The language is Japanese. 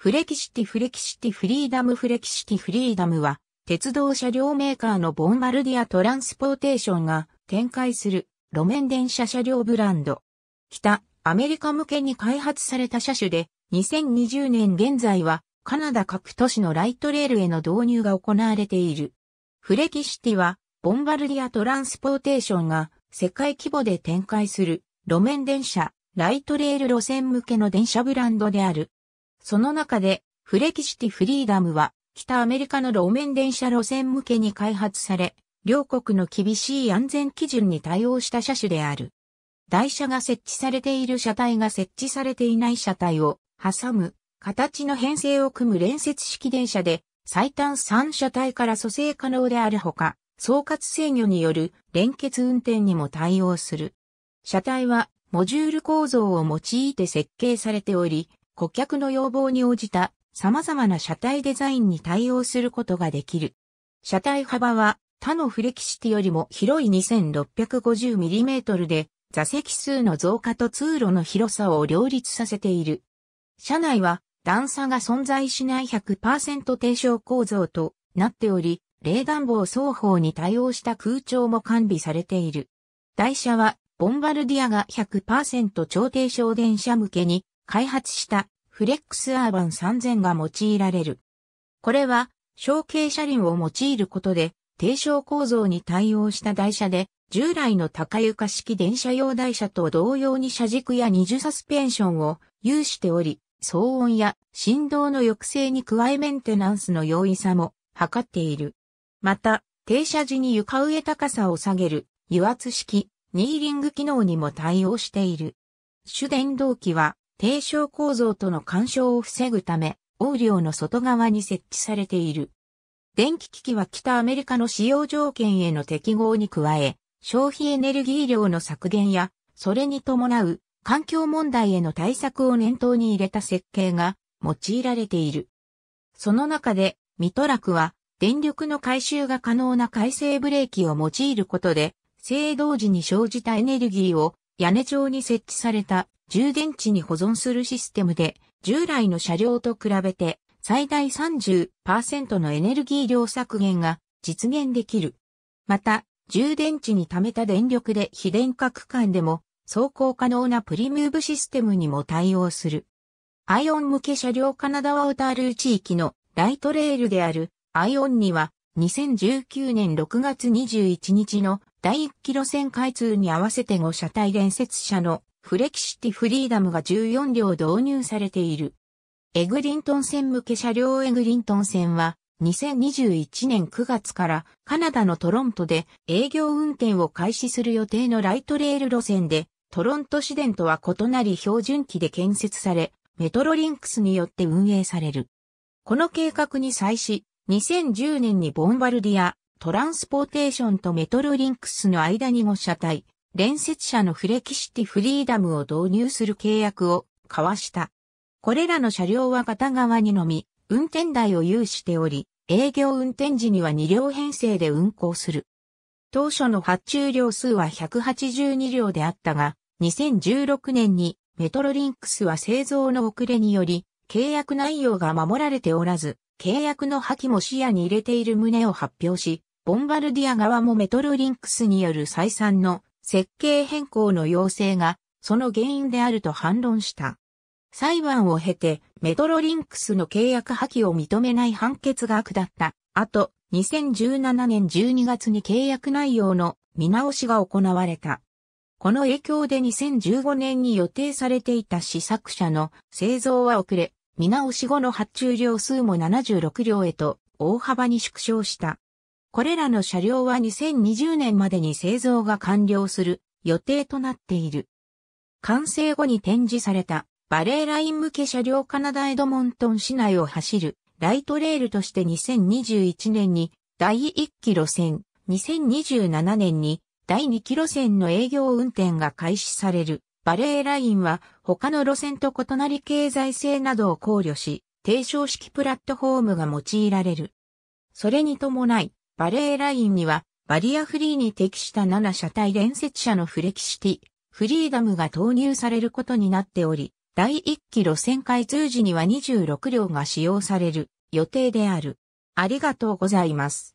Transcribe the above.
フレキシティフレキシティフリーダムフレキシティフリーダムは、鉄道車両メーカーのボンバルディアトランスポーテーションが展開する路面電車車両ブランド。北、アメリカ向けに開発された車種で、2020年現在はカナダ各都市のライトレールへの導入が行われている。フレキシティは、ボンバルディアトランスポーテーションが世界規模で展開する路面電車、ライトレール路線向けの電車ブランドである。その中で、フレキシティフリーダムは、北アメリカの路面電車路線向けに開発され、両国の厳しい安全基準に対応した車種である。台車が設置されている車体が設置されていない車体を挟む形の編成を組む連接式電車で最短3車体から蘇生可能であるほか、総括制御による連結運転にも対応する。車体はモジュール構造を用いて設計されており、顧客の要望に応じた様々な車体デザインに対応することができる。車体幅は他のフレキシティよりも広い 2650mm で座席数の増加と通路の広さを両立させている。車内は段差が存在しない100%低床構造となっており、冷暖房双方に対応した空調も完備されている。台車はボンバルディアが100%超低床電車向けに開発したフレックスアーバン3000が用いられる。これは、小径車輪を用いることで、低床構造に対応した台車で、従来の高床式電車用台車と同様に車軸や二重サスペンションを有しており、騒音や振動の抑制に加えメンテナンスの容易さも測っている。また、停車時に床上高さを下げる油圧式ニーリング機能にも対応している。主電動機は低床構造との干渉を防ぐため、王領の外側に設置されている。電気機器は北アメリカの使用条件への適合に加え、消費エネルギー量の削減や、それに伴う環境問題への対策を念頭に入れた設計が用いられている。その中で、ミトラクは、電力の回収が可能な回生ブレーキを用いることで、制動時に生じたエネルギーを屋根上に設置された充電池に保存するシステムで、従来の車両と比べて最大30%のエネルギー量削減が実現できる。また、充電池に貯めた電力で非電化区間でも走行可能なプリムーブシステムにも対応する。アイオン向け車両カナダワウタールー地域のライトレールであるアイオンには2019年6月21日の第1キロ線開通に合わせて5車体連接車のフレキシティフリーダムが14両導入されている。エグリントン線向け車両エグリントン線は2021年9月からカナダのトロントで営業運転を開始する予定のライトレール路線でトロント市電とは異なり標準機で建設されメトロリンクスによって運営される。この計画に際し2010年にボンバルディア、トランスポーテーションとメトロリンクスの間に5車体、連接車のフレキシティフリーダムを導入する契約を交わした。これらの車両は片側にのみ、運転台を有しており、営業運転時には2両編成で運行する。当初の発注量数は182両であったが、2016年にメトロリンクスは製造の遅れにより、契約内容が守られておらず、契約の破棄も視野に入れている旨を発表し、ボンバルディア側もメトロリンクスによる再三の設計変更の要請がその原因であると反論した。裁判を経てメトロリンクスの契約破棄を認めない判決が下った後、2017年12月に契約内容の見直しが行われた。この影響で2015年に予定されていた試作車の製造は遅れ、見直し後の発注量数も76両へと大幅に縮小した。これらの車両は2020年までに製造が完了する予定となっている。完成後に展示されたバレーライン向け車両カナダエドモントン市内を走るライトレールとして2021年に第1期路線、2027年に第2期路線の営業運転が開始される。バレーラインは他の路線と異なり経済性などを考慮し、低床式プラットフォームが用いられる。それに伴い、バレーラインには、バリアフリーに適した7車体連接車のフレキシティ、フリーダムが投入されることになっており、第1期路線開通時には26両が使用される予定である。ありがとうございます。